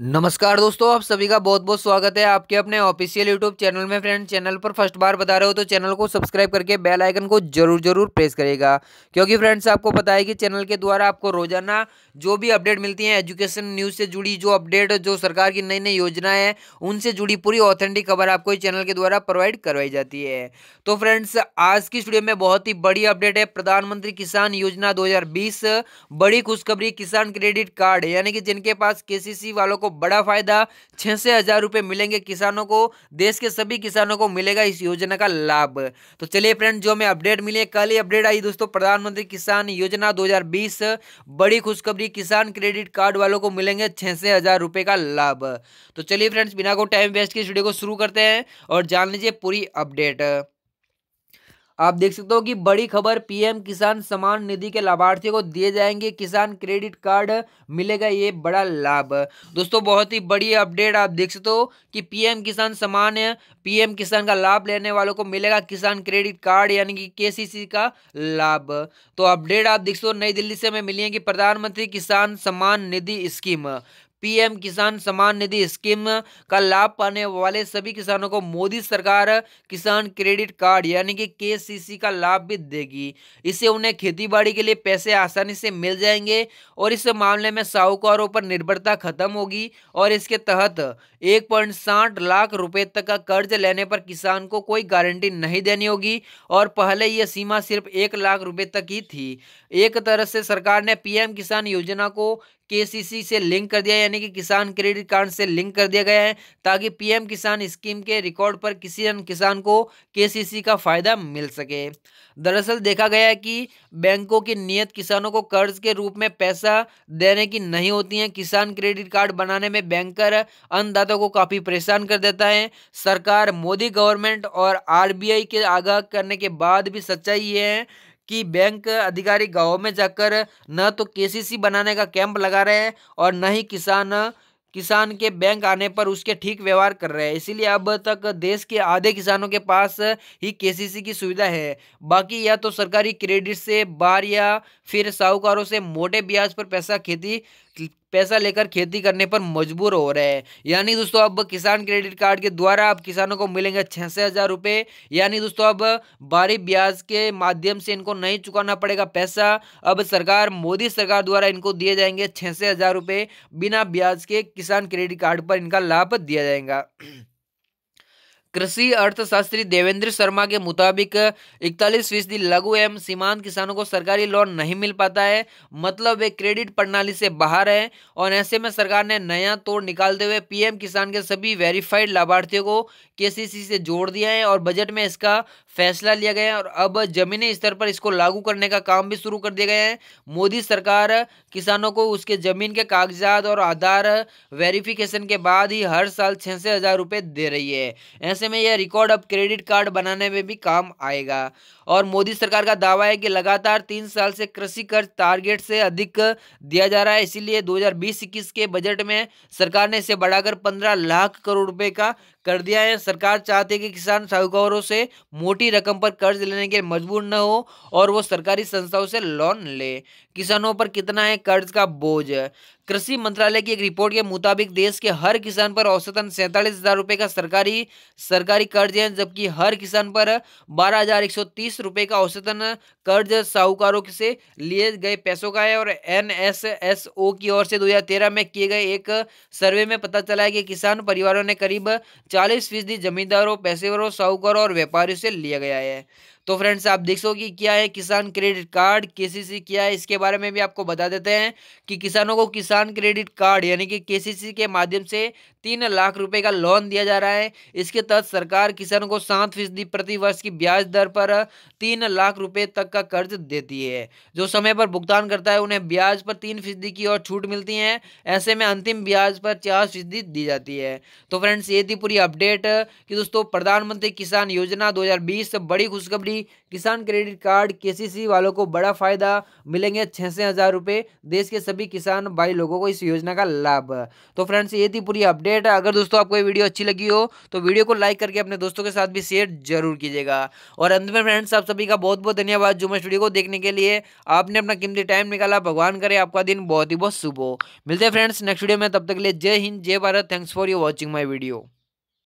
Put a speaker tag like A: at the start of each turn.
A: नमस्कार दोस्तों आप सभी का बहुत बहुत स्वागत है आपके अपने ऑफिशियल यूट्यूब चैनल में फ्रेंड चैनल पर फर्स्ट बार बता रहे हो तो चैनल को सब्सक्राइब करके बेल आइकन को जरूर जरूर प्रेस करेगा क्योंकि फ्रेंड्स आपको पता है कि चैनल के द्वारा आपको रोजाना जो भी अपडेट मिलती है एजुकेशन न्यूज़ से जुड़ी जो अपडेट जो सरकार की नई नई योजना है उनसे जुड़ी पूरी ऑथेंटिक खबर आपको इस चैनल के द्वारा प्रोवाइड करवाई जाती है तो फ्रेंड्स आज की स्टूडियो में बहुत ही बड़ी अपडेट है प्रधानमंत्री किसान योजना दो बड़ी खुशखबरी किसान क्रेडिट कार्ड यानी कि जिनके पास के वालों को बड़ा फायदा छह से हज़ार रुपए मिलेंगे किसानों को देश के सभी किसानों को मिलेगा इस योजना का लाभ तो चलिए फ्रेंड जो हमें अपडेट मिली कल ही अपडेट आई दोस्तों प्रधानमंत्री किसान योजना 2020 बड़ी खुशखबरी किसान क्रेडिट कार्ड वालों को मिलेंगे छह से हज़ार रुपए का लाभ तो चलिए फ्रेंड्स बिना को टाइम वेस्ट के इस वीडियो को शुरू करते हैं और जान लीजिए पूरी अपडेट आप देख सकते हो कि बड़ी खबर पीएम किसान सम्मान निधि के लाभार्थियों को दिए जाएंगे किसान क्रेडिट कार्ड मिलेगा ये बड़ा लाभ दोस्तों बहुत ही बड़ी अपडेट आप देख सकते हो कि पीएम किसान सम्मान पीएम किसान का लाभ लेने वालों को मिलेगा किसान क्रेडिट कार्ड यानी कि केसीसी का लाभ तो अपडेट आप देख सकते हो नई दिल्ली से हमें मिली है कि प्रधानमंत्री किसान सम्मान निधि स्कीम पीएम किसान सम्मान निधि स्कीम का लाभ पाने वाले सभी किसानों को मोदी सरकार किसान क्रेडिट कार्ड यानी कि केसीसी का लाभ भी देगी इससे उन्हें खेतीबाड़ी के लिए पैसे आसानी से मिल जाएंगे और इस मामले में साहूकारों पर निर्भरता खत्म होगी और इसके तहत एक पॉइंट साठ लाख रुपए तक का कर्ज लेने पर किसान को कोई गारंटी नहीं देनी होगी और पहले यह सीमा सिर्फ एक लाख रुपए तक ही थी एक तरह से सरकार ने पीएम किसान योजना को केसीसी से लिंक कर दिया यानी कि किसान क्रेडिट कार्ड से लिंक कर दिया गया है ताकि पीएम किसान स्कीम के रिकॉर्ड पर किसी अन्य किसान को केसीसी का फायदा मिल सके दरअसल देखा गया है कि बैंकों की नियत किसानों को कर्ज के रूप में पैसा देने की नहीं होती है किसान क्रेडिट कार्ड बनाने में बैंकर अन्नदाता को काफ़ी परेशान कर देता है सरकार मोदी गवर्नमेंट और आरबीआई के आगाह करने के बाद भी सच्चाई ये है कि बैंक अधिकारी गाँव में जाकर न तो केसीसी बनाने का कैंप लगा रहे हैं और न ही किसान किसान के बैंक आने पर उसके ठीक व्यवहार कर रहे हैं इसीलिए अब तक देश के आधे किसानों के पास ही केसीसी की सुविधा है बाकी या तो सरकारी क्रेडिट से बार या फिर साहूकारों से मोटे ब्याज पर पैसा खेती पैसा लेकर खेती करने पर मजबूर हो रहे हैं यानी दोस्तों अब किसान क्रेडिट कार्ड के द्वारा अब किसानों को मिलेंगे छः से हज़ार रुपये यानी दोस्तों अब भारी ब्याज के माध्यम से इनको नहीं चुकाना पड़ेगा पैसा अब सरकार मोदी सरकार द्वारा इनको दिए जाएंगे छः से हज़ार रुपये बिना ब्याज के किसान क्रेडिट कार्ड पर इनका लाभ दिया जाएगा कृषि अर्थशास्त्री देवेंद्र शर्मा के मुताबिक इकतालीस फीसदी लघु एवं सीमांत किसानों को सरकारी लोन नहीं मिल पाता है मतलब वे क्रेडिट प्रणाली से बाहर हैं और ऐसे में सरकार ने नया तोड़ निकालते हुए पीएम किसान के सभी वेरीफाइड लाभार्थियों को केसीसी से जोड़ दिया है और बजट में इसका फैसला लिया गया है और अब जमीनी स्तर पर इसको लागू करने का काम भी शुरू कर दिया गया है मोदी सरकार किसानों को उसके ज़मीन के कागजात और आधार वेरिफिकेशन के बाद ही हर साल छः से हज़ार रुपये दे रही है ऐसे ऐसे में यह रिकॉर्ड अब क्रेडिट कार्ड बनाने में भी काम आएगा और मोदी सरकार का दावा है कि लगातार तीन साल से कृषि कर्ज टारगेट से अधिक दिया जा रहा है इसीलिए 2020-21 के बजट में सरकार ने इसे बढ़ाकर 15 लाख करोड़ रुपए का कर दिया है सरकार चाहती है कि किसान साहूकारों से मोटी रकम पर कर्ज लेने के लिए मजबूर न हो और वो सरकारी संस्थाओं से लोन ले किसानों पर कितना है कर्ज का बोझ कृषि मंत्रालय की एक रिपोर्ट के मुताबिक देश के हर किसान पर औसतन सैंतालीस हजार रुपये का सरकारी सरकारी कर्ज है जबकि हर किसान पर बारह हजार एक सौ तीस रुपये का औसतन कर्ज साहूकारों से लिए गए पैसों का है और एन एस एस ओ की ओर से दो हजार तेरह में किए गए एक सर्वे में पता चला है कि किसान परिवारों ने करीब चालीस फीसदी जमींदारों पैसेवरों साहूकारों और व्यापारियों से लिया गया है तो फ्रेंड्स आप देख सको कि क्या है किसान क्रेडिट कार्ड के क्या है इसके बारे में भी आपको बता देते हैं कि किसानों को किसान क्रेडिट कार्ड यानी कि के के माध्यम से तीन लाख रुपए का लोन दिया जा रहा है इसके तहत सरकार किसानों को सात फीसदी प्रति वर्ष की ब्याज दर पर तीन लाख रुपए तक का कर्ज देती है जो समय पर भुगतान करता है उन्हें ब्याज पर तीन फीसदी की और छूट मिलती है ऐसे में अंतिम ब्याज पर चार फीसदी दी जाती है तो फ्रेंड्स ये थी पूरी अपडेट कि दोस्तों प्रधानमंत्री किसान योजना 2020 बड़ी खुशखबरी किसान क्रेडिट कार्ड केसीसी वालों को बड़ा फायदा मिलेंगे छः से हज़ार रुपये देश के सभी किसान भाई लोगों को इस योजना का लाभ तो फ्रेंड्स ये थी पूरी अपडेट अगर दोस्तों आपको ये वीडियो अच्छी लगी हो तो वीडियो को लाइक करके अपने दोस्तों के साथ भी शेयर जरूर कीजिएगा और अंत में फ्रेंड्स आप सभी का बहुत बहुत धन्यवाद जुम्मे वीडियो को देखने के लिए आपने अपना कीमती टाइम निकाला भगवान करे आपका दिन बहुत ही बहुत शुभ हो मिलते हैं फ्रेंड्स नेक्स्ट वीडियो में तब तक के लिए जय हिंद जय Bharat thanks for you watching my video